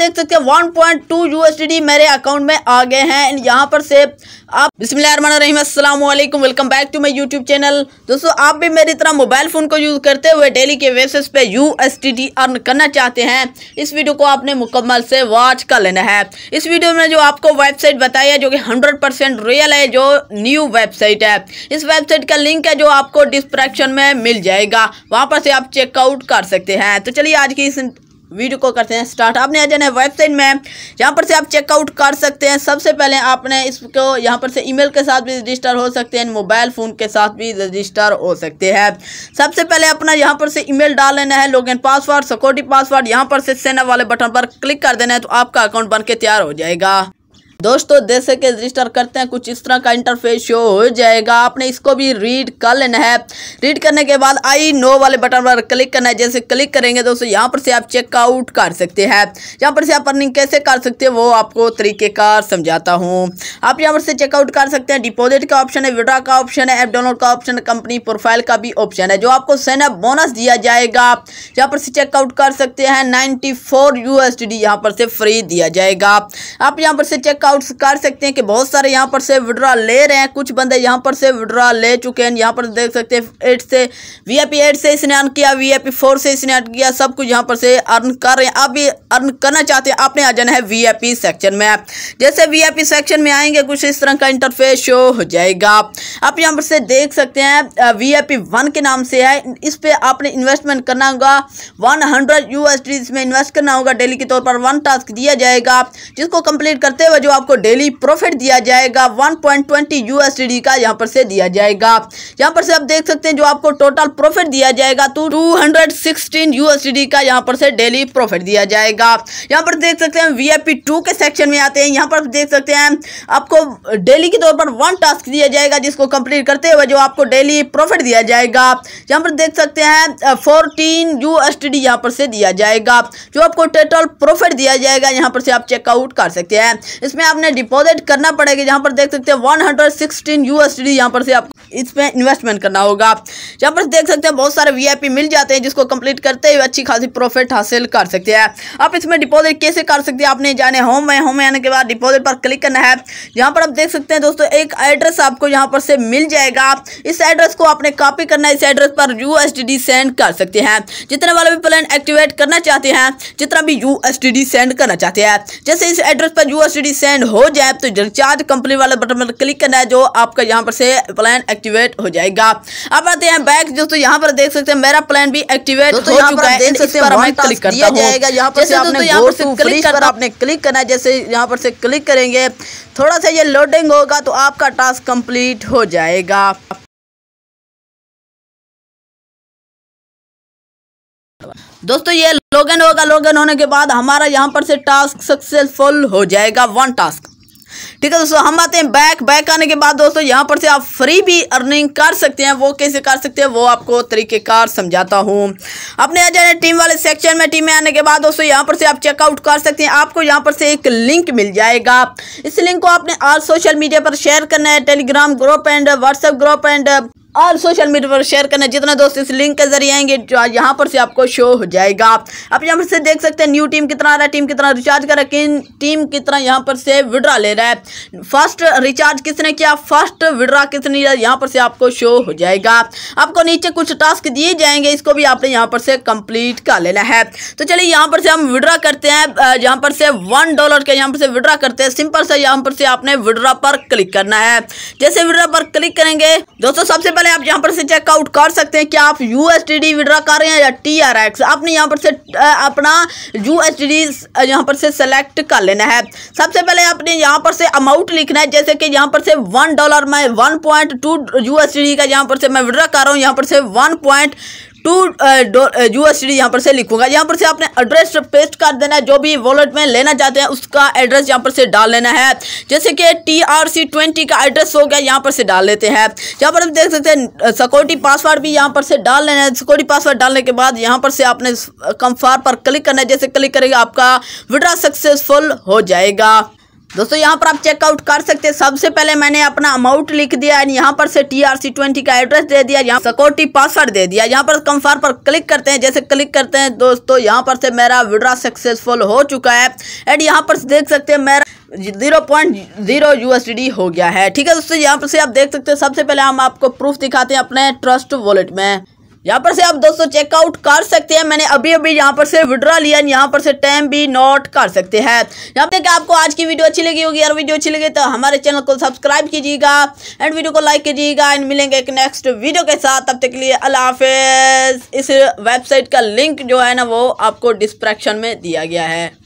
देख सकते हैं वन पॉइंट टू यूएसडी मेरे अकाउंट में आ गए हैं एंड यहाँ पर से आप बिस्मिल्लाम welcome back to my YouTube channel दोस्तों आप भी मेरी तरह मोबाइल फ़ोन को यूज़ करते हुए डेली के बेसिस पे यू अर्न करना चाहते हैं इस वीडियो को आपने मुकम्मल से वॉच कर लेना है इस वीडियो में जो आपको वेबसाइट बताई है जो कि हंड्रेड परसेंट रियल है जो न्यू वेबसाइट है इस वेबसाइट का लिंक है जो आपको डिस्क्रिप्शन में मिल जाएगा वहाँ पर से आप चेकआउट कर सकते हैं तो चलिए आज की इस वीडियो को करते हैं स्टार्ट आपने आ जाना है वेबसाइट में यहाँ पर से आप चेकआउट कर सकते हैं सबसे पहले आपने इसको यहाँ पर से ईमेल के साथ भी रजिस्टर हो सकते हैं मोबाइल फ़ोन के साथ भी रजिस्टर हो सकते हैं सबसे पहले अपना यहाँ पर से ईमेल डाल लेना है लॉगिन पासवर्ड सिक्योरिटी पासवर्ड यहाँ पर से सेना वाले बटन पर क्लिक कर देना है तो आपका अकाउंट बन के तैयार हो जाएगा दोस्तों जैसे कि रजिस्टर करते हैं कुछ इस तरह का इंटरफेस शो हो जाएगा आपने इसको भी रीड कर लेना है रीड करने के बाद आई नो वाले बटन पर क्लिक करना है जैसे क्लिक करेंगे दोस्तों यहाँ पर से आप चेकआउट कर सकते हैं यहाँ पर से आप अर्निंग कैसे कर सकते हैं वो आपको तरीकेकार समझाता हूँ आप यहाँ पर से चेकआउट कर सकते हैं डिपोजिट का ऑप्शन है विड्रा का ऑप्शन है एप डाउनलोड का ऑप्शन कंपनी प्रोफाइल का भी ऑप्शन है जो आपको सैनअप बोनस दिया जाएगा यहाँ पर से चेकआउट कर सकते हैं नाइन्टी फोर यहाँ पर से फ्री दिया जाएगा आप यहाँ पर से चेकआउट आउट कर सकते हैं कि बहुत सारे यहाँ पर से विड्रॉ ले रहे हैं कुछ बंदे यहाँ पर से विड्रॉ ले चुके हैं यहाँ पर देख सकते हैं एट से वी आई पी एट से इसने अर्न किया वी आई पी फोर से इसने अर्न किया सब कुछ यहाँ पर से अर्न कर रहे हैं आप भी अर्न करना चाहते हैं आपने आ जाना है वी आई पी सेक्शन में जैसे वी आई पी सेक्शन में आएंगे कुछ इस तरह का इंटरफेस शो हो जाएगा आप यहाँ पर से देख सकते हैं वी आई पी वन के नाम से है इस पर आपने इन्वेस्टमेंट करना होगा one hundred U S D इसमें इन्वेस्ट करना होगा डेली के तौर पर वन टास्क दिया जाएगा जिसको कंप्लीट करते हुए जो आपको डेली प्रॉफिट दिया जाएगा 1.20 पॉइंट यूएसडी का यहाँ पर से दिया जाएगा यहाँ पर से आप देख सकते हैं जो आपको टोटल प्रॉफिट दिया जाएगा तो टू हंड्रेड यूएसडी का यहाँ पर से डेली प्रॉफिट दिया जाएगा यहाँ पर देख सकते हैं वीआईपी टू के सेक्शन में आते हैं यहाँ पर देख सकते हैं आपको डेली के तौर पर वन टास्क दिया जाएगा जिसको कंप्लीट करते हुए जो आपको डेली प्रॉफिट दिया जाएगा यहाँ पर देख सकते हैं फोर्टीन यू एस टी यहाँ पर से दिया जाएगा जो आपको टोटल प्रॉफिट दिया जाएगा यहाँ पर से आप चेकआउट कर सकते हैं इसमें आपने डिपॉजिट करना पड़ेगा यहाँ पर देख सकते हैं वन हंड्रेड सिक्सटीन यूएसडी यहाँ पर से आप इसमें इन्वेस्टमेंट करना होगा यहाँ पर देख सकते हैं बहुत सारे वीआईपी मिल जाते हैं जिसको कंप्लीट करते हुए अच्छी खासी प्रॉफिट हासिल कर सकते हैं आप इसमें डिपॉजिट कैसे कर सकते हैं आपने जाने होम में होम में आने के बाद डिपॉजिट पर क्लिक करना है यहाँ पर आप देख सकते हैं दोस्तों एक एड्रेस आपको यहाँ पर से मिल जाएगा इस एड्रेस को आपने कॉपी करना है इस एड्रेस पर यू सेंड कर सकते हैं जितने वाले भी प्लान एक्टिवेट करना चाहते हैं जितना भी यू सेंड करना चाहते हैं जैसे इस एड्रेस पर यू सेंड हो जाए तो रिचार्ज कंपनी वाले बटन पर क्लिक करना है जो आपका यहाँ पर से प्लान एक्टिवेट हो जाएगा अब आते हैं बैग दोस्तों यहाँ पर देख सकते हैं मेरा प्लान भी एक्टिवेट हो चुका है क्लिक करता हूँ यहाँ पर क्लिक कर आपने क्लिक करना है जैसे यहाँ पर से क्लिक करेंगे थोड़ा सा ये लोडिंग होगा तो आपका टास्क कंप्लीट हो जाएगा दोस्तों ये लॉगिन होगा लॉगिन होने के बाद हमारा यहाँ पर से टास्क सक्सेसफुल हो जाएगा वन टास्क ठीक है दोस्तों हम आते हैं बैक बैक आने के बाद दोस्तों यहाँ पर से आप फ्री भी अर्निंग कर सकते हैं वो कैसे कर सकते हैं वो आपको तरीकेकार समझाता हूँ अपने आ जाने टीम वाले सेक्शन में टीम में आने के बाद दोस्तों यहाँ पर से आप चेकआउट कर सकते हैं आपको यहाँ पर से एक लिंक मिल जाएगा इस लिंक को आपने आज सोशल मीडिया पर शेयर करना है Telegram group and WhatsApp group and और सोशल मीडिया पर शेयर करना जितना दोस्त इस लिंक के जरिए आएंगे जो यहाँ पर से आपको शो हो जाएगा आप यहाँ पर से देख सकते हैं न्यू टीम कितना आ रहा है टीम कितना रिचार्ज कर रहा है किन टीम कितना यहाँ पर से विड्रा ले रहा है फर्स्ट रिचार्ज किसने किया फर्स्ट विड्रा किसने यहाँ पर से आपको शो हो जाएगा आपको नीचे कुछ टास्क दिए जाएंगे इसको भी आपने यहाँ पर से कम्प्लीट कर लेना है तो चलिए यहाँ पर से हम विड्रा करते हैं यहाँ पर से वन डॉलर के यहाँ पर से विड्रा करते हैं सिंपल से यहाँ पर से आपने विड्रा पर क्लिक करना है जैसे विड्रा पर क्लिक करेंगे दोस्तों सबसे पहले आप यहाँ पर से चेकआउट कर सकते हैं कि आप यू एस विड्रा कर रहे हैं या टी आर एक्स आपने यहाँ पर से अपना यू एस यहाँ पर से सेलेक्ट कर लेना है सबसे पहले आपने यहाँ पर से अमाउंट लिखना है जैसे कि यहाँ पर से वन डॉलर मैं one point two U S का यहाँ पर से मैं विड्रा कर रहा हूँ यहाँ पर से one point two U D यहाँ पर से लिखूंगा यहाँ पर से आपने एड्रेस पेस्ट कर देना है जो भी वॉलेट में लेना चाहते हैं उसका एड्रेस यहाँ पर से डाल लेना है जैसे कि टी आर सी ट्वेंटी का एड्रेस हो गया यहाँ पर से डाल लेते हैं यहाँ पर हम देख सकते हैं सिक्योरिटी पासवर्ड भी यहाँ पर से डाल लेना है सिक्योरिटी पासवर्ड डालने के बाद यहाँ पर से आपने कंफर्म पर क्लिक करना है जैसे क्लिक करेगा आपका विड्रा सक्सेसफुल हो जाएगा दोस्तों यहाँ पर आप चेकआउट कर सकते हैं सबसे पहले मैंने अपना अमाउंट लिख दिया एंड यहाँ पर से टी आर सी ट्वेंटी का एड्रेस दे दिया यहाँ सिक्योरिटी पासवर्ड दे दिया यहाँ पर कंफर्म पर क्लिक करते हैं जैसे क्लिक करते हैं दोस्तों यहाँ पर से मेरा विड्रा सक्सेसफुल हो चुका है एंड यहाँ पर देख सकते हैं मेरा जीरो पॉइंट जीरो यूएसडी हो गया है ठीक है दोस्तों यहाँ पर से आप देख सकते हैं सबसे पहले हम आपको प्रूफ दिखाते हैं अपने ट्रस्ट वॉलेट में यहाँ पर से आप दोस्तों चेकआउट कर सकते हैं मैंने अभी अभी यहाँ पर से विड्रा लिया यहाँ पर से टाइम भी नोट कर सकते हैं यहाँ तक आपको आज की वीडियो अच्छी लगी होगी और वीडियो अच्छी लगी तो हमारे चैनल को सब्सक्राइब कीजिएगा एंड वीडियो को लाइक कीजिएगा एंड मिलेंगे एक नेक्स्ट वीडियो के साथ तब तक के लिए अल्लाह हाफिज इस वेबसाइट का लिंक जो है ना वो आपको डिस्क्रिप्शन में दिया गया है